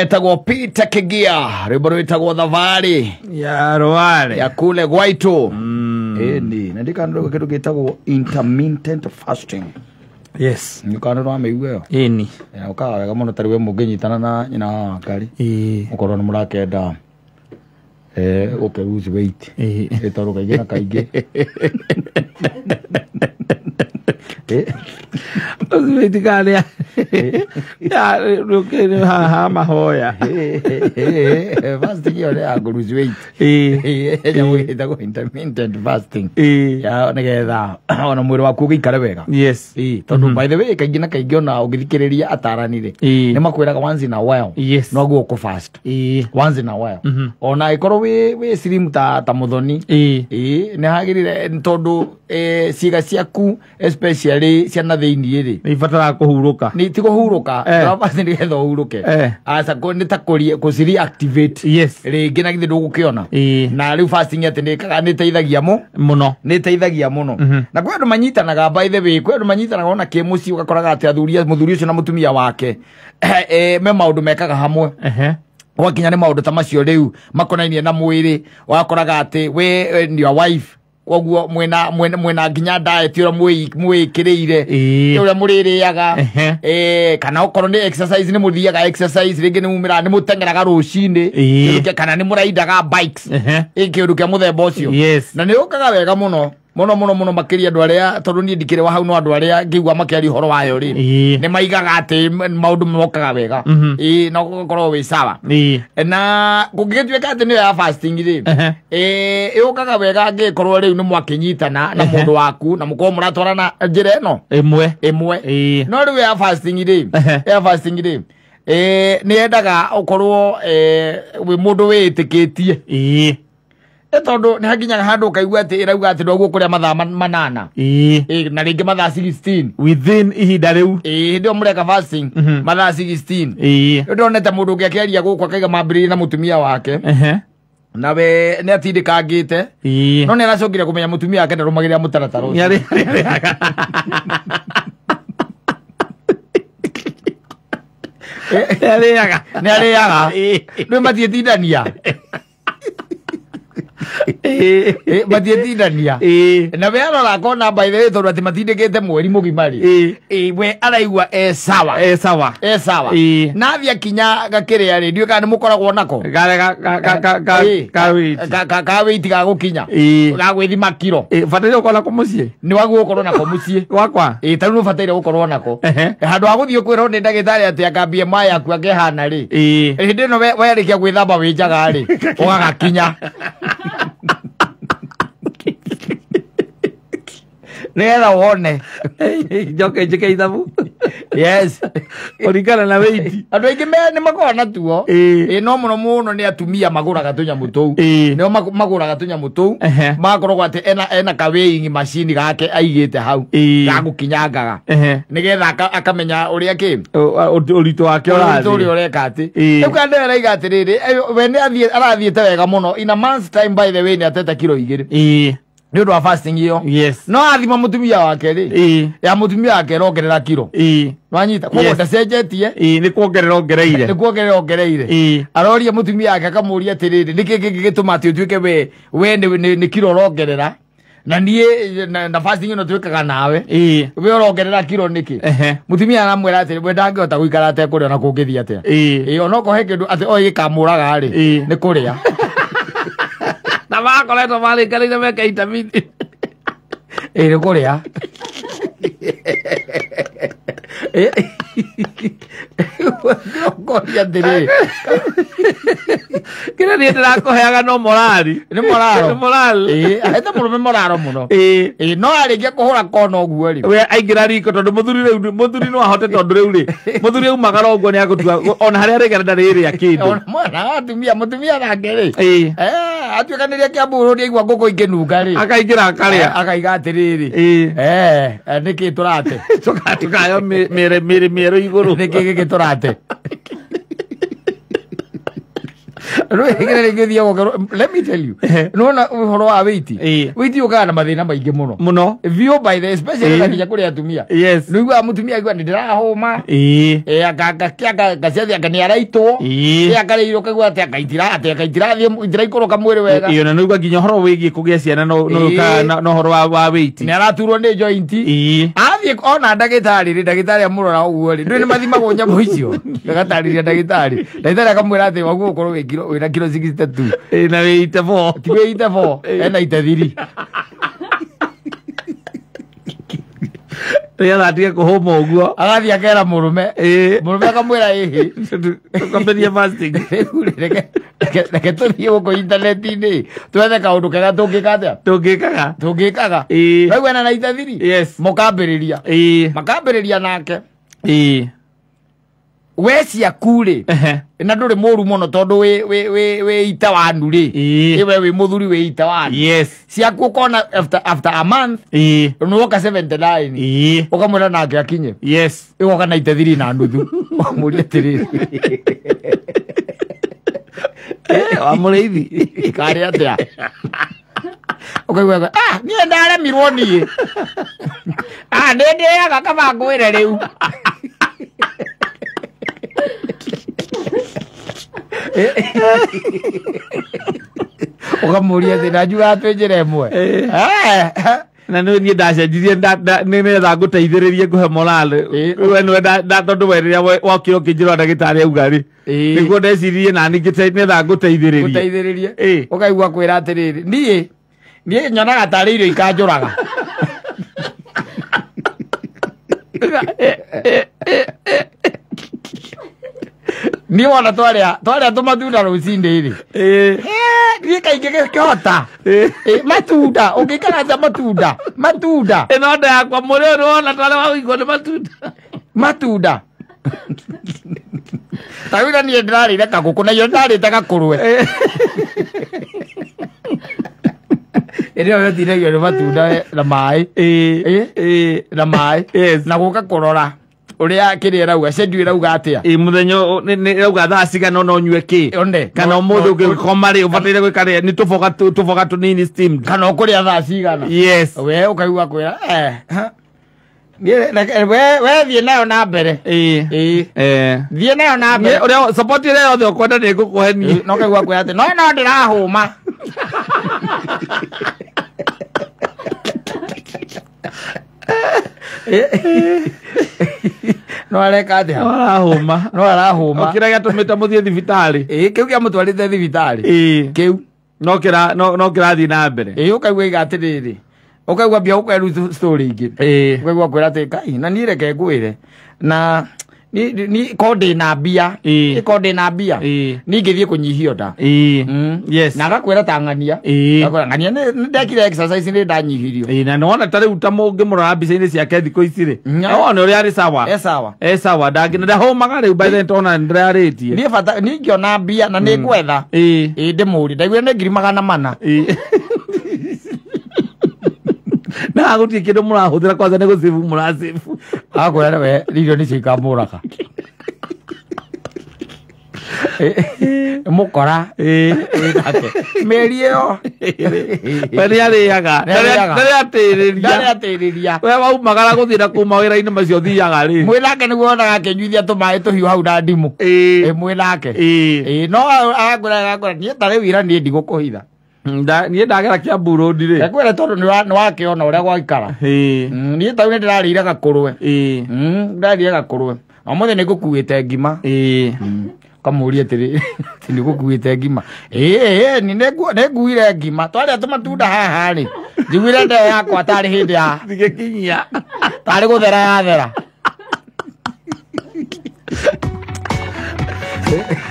etagwo Peter Kigia rwimbo rwitagwo thabari ya rware ya kule gwaitu mm. ĩni na ndikanĩrwo kitu gĩtagwo intermittent fasting yes nĩũkanĩrwo wamĩigua ĩyo ĩni na uka wega mũno tarĩ we tana na nyina wa wakari mũkorwo nĩ mũrakenda ũke lose weight ĩtondũ kaingĩ na kaingĩ tozivitikania eh. mahoya eh, eh, fasting yo ya intermittent fasting ona mwä rä waku å gä ikare wega tondå mm-hmm. by the way kaingä na kaingä ona å gä thikä rä ria atarani-rä makwä raga once in a while fast once in a while mm-hmm. ona ä korwo wä slim ta ta må thoni nä hagä tondå ciäga ciaku especially ciana thä rä nä ibataraga kå hurå ka ti kå hurå ka nä eh. nä getha å hurå ke eh. aca nä ta kå ciri rä ngä na githä ndå gå kä ona na rä u atä nä teithagia må må no nä teithagia må no mhm. na kwä andå manyitanaga mbaithe wä kwä andå manyitanaga ona kä må ci å gakoraga atä athuria må thuri å cio na må tumia wake eh, me maå ndå mekaga hamwe gwakinya nä maå ndå ta macio rä u makonainie na mwä rä wakoraga atä we nä wife koguo mwena mwena mwena nginya diet ura mwikirire ura muririaga eh kana okoro ni exercise ni muthiaga exercise ringi ni mumira ni mutengeraga rucini kana ni muraidaga bikes iki uruke muthemba ucio na ni ukaga wega muno mono mono mono makiri andu aria tondu ni ndikire wa hau no andu aria ngigua makiaria uhoro wayo ri ni maigaga ati maundu mokaga wega i mhm. no gukorwo wi sawa na kungigituika ati niyo ya fasting ri ukaga wega ngikorwo riu ni mwakinyitana na mundu waku na mukorwo muratwarana njire no imwe imwe no riu ya fasting ri ya fasting ri nä yendaga å ukorwo eh må ndå wä tä kä tie tondå nä handå kaigua atä ä rauga atä irauga kå rä a mathaa manana ii na ngä mathaa 16 within ihinda riu ii hindi mureka fasting mhm. mathaa ndå å ngä akä aria gå kå akaiga mambä rä mambiriria na må tumia wake nawe nä atindä te no nä aracå ngä kå menya må tumia wake ndarå magä rä ra må taratara nä arä aga nä matiä tindania Eh, eh, matiĩtindania eh. na we arora kona mbaithe tondũ atä matindĩkĩte mweri må gimarä we araigua e sawa e sawa e sawa nathi akinya gakĩrä a rä ndiå kana nä må koragwo nako kawäiti gagå kinya gagwä thima kiro bataire gå korwo nako må ciä nä wagä gå korwo nako må ciä wakwa ta rä u nä bataire gå korwo nako handå wa gå thiä kwä rwo nä ndagä tarä atä akambia ma yaku angehana rä hä ndä ä no werä kia gwä thamba wä njaga rä å gagakinya nĩgetha wone njoke njike ithabu yes kũringana na weiti andå aingĩ nä makoragwo natuo ä no må no må nä atumia magåraga tå nyamå tå u nä o tå nyamå tå u magakoragwo atä ena, ena kawäingi macini gake aigä te hau gagå kinyangaga nä getha akamenya å rä a kä å ritå wake å rä a å reka atä rä u kana nä atä rä rä we arathiä te wega må no ina by the way nä ateta kiro igä rä nä å ndå wa fasting ä yo no athima må tumia wake rä ya må tumia wake rongerera kiro wanyita koguo ndacenjetie nä kuongerera ongereire nä kuongerera ongereire aroria må tumia wake akamå ria atä rä rä nä kä ngä gä tå ma atä å tuä ke we we nä kiro rongerera na niä na fasting no twikaga nawe we urongerera kiro niki mutumia anamwira atä we ndangihota gå ikara atekå rä a na kå ngä thiä atä a onokorwo he kä ndå atä oä gä kamå raga rä nä kå rä a makoretwo marĩkanĩire meka itamini ĩrĩ kũrĩa kũria atĩrĩ kä rä niä ndä rakå no morari nä moraro ahete må rå moraro må no no arä ngia kå hå ra kona å guo rä we aingä ra riko tondå må thuri rä må thuri nä ahote tondå rä u rä må thuri aumagara å guo nä agå ona harä a rä gerenda rä rä a kä ndå mwana wa atumia må tumia nake rä atuäkanä ria kä ambå rå ri aigua ngå kå ingä nunga rä akaingä ra akarä a akaiga atä rä rä nä kä tå rate tå kayo mä rä mä erå igå rå nä kä gä gä tå rate nä rä witi å kaga na mathä na maingä må no rä atumia nä iguaga må tumia aigua nä ndä rahå ngaciathianga nä araitwo akarä irwo kaigua atä akaitirathiä mwä rä wega na nä igua nginya å horo wä giä kå gä a ciana no å horo wa witi nä araturwo nä wathiä ona ndagä tarä rä ndagä tarä amå rora uguo rä ndå nä mathimagwo nyamå icio agatarä ria ndagä tarä ndagä tarä akamwä ra atä waguo gå korwo wä na kiro na wä ite bo ti wä ite bo ena ite thiri getha atige kå hå ma å guo agathiä akera må rå me må rå me akamwä ra ähä tå thiä gå kå intaneti-inä twethe kaå ndå kega tå ngä ka atä a tå ngä kaga tå ngä kaga waiguana na ithethiri må rä ria makambä rä ria nake we ciaku rä na ndå rä må ru må no tondå wä ita wanu rä ä we wä må thuri wä ita wanu ciaku å kona nä woka å kamwä ra nake akinye ä goka na itethiri na nuthu wamå ri atä rä wamå rä ithi karä atä a ukaigua niä ndaremirwo niä ah, nä ndä yaga kabangwä re rä u å ukamuria thina njua twä njä ra ä mwe na nä eh. eh. niä ndacenjirie ngetha ngå teithä ngå he morale tondå eh. we rä rä a wakire å kä njä ra ndagä tarä augarä nä guo ndeciririe nani ngetha ngå teithä rä riagå rie å kaigua kwä ra atä rä rä niä niä nyonaga tarä irio ikanjå raga ni wona twaria twaria tumatunda rucinde ri ndiä kaingä gä kä hota matunda å ngä karanja matunda matunda ä no nda yakwa må rä å rä wona twarä wagå matunda matunda tawira niä ndä rarä ire kagå kå naio ndarä te gakå rwe ä rä yo tinagio nä matunda na maä na maä na gå kurora uria kiria rauga cedu rauga atia i muthenya ni rauga thaa cigana no nyue ki kana mundu ngikoma ri ubatire gwika ri ni tuboga tuboga tunini steamed kana ukuria thaa cigana yes we ukaigua kwira eh we thiä nayo na mbere thiä nayo na mbere support ä rä yothe å kwenda nä ngå kå heni kwä atä no no ndä rahå ma no areka atä no arahåma no arahåma kä rä gä atå mä te må thiä thibitarä ä kä u gä amå twarä te thibitarä kä u no kä rathiä na mbere ä å kaigua iga atä rä rä å kaigua mbia gå kwerä ingä å kaigua kwä ra atä kai na niä reke ngwä re na na mbia ikondina mbia ningithie kunyihio nda hmm? na agakwira ta ng'ania ng'ania ndekire exercise ni ndanyihirio na nona ta rä u ta mungimurora mbica-ini ciake thikå ici rä one å rä arä cawa ecawa ndangä na ndahomaga rä u mbaitona ndärarä tie ningä ona mbia na nä hmm. ngwetha ndä må ri ndaiguä nä ngiri magana mana na agåtirä kä ndå må rahå thä ra kwanza nä gå cibu må racibu akwä ra we irio nä cio ikamå raga må kora mä ä yo we nä arä aga ndarä atä ria we waumagara gå thiä na kå mawä ra macio thiaga rä mwä nake nä guo onaga akä nyuithia tå maä tå hiå hau na ndimå mwä nake no agagå ra agagå ra niä tarä u ira kå hitha niä ndagera kä ambå rå ndi rä tondå nä wakä ona å rä a gwaikara mm, niä tau nä ndä rarä ire gakå rwe mm, ndärä ire gakå rwe omå thä nä ngå kuä te ngima mm, kamå ria atä nä gå kuä te ngima nä nguire ngima twarä a tå matunda haharä njiguire ndeo yakwa tarä hä ndä ya thigä tarä gå thera yathera